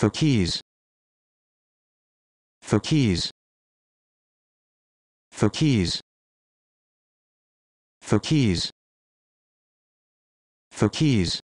for keys for keys for keys for keys for keys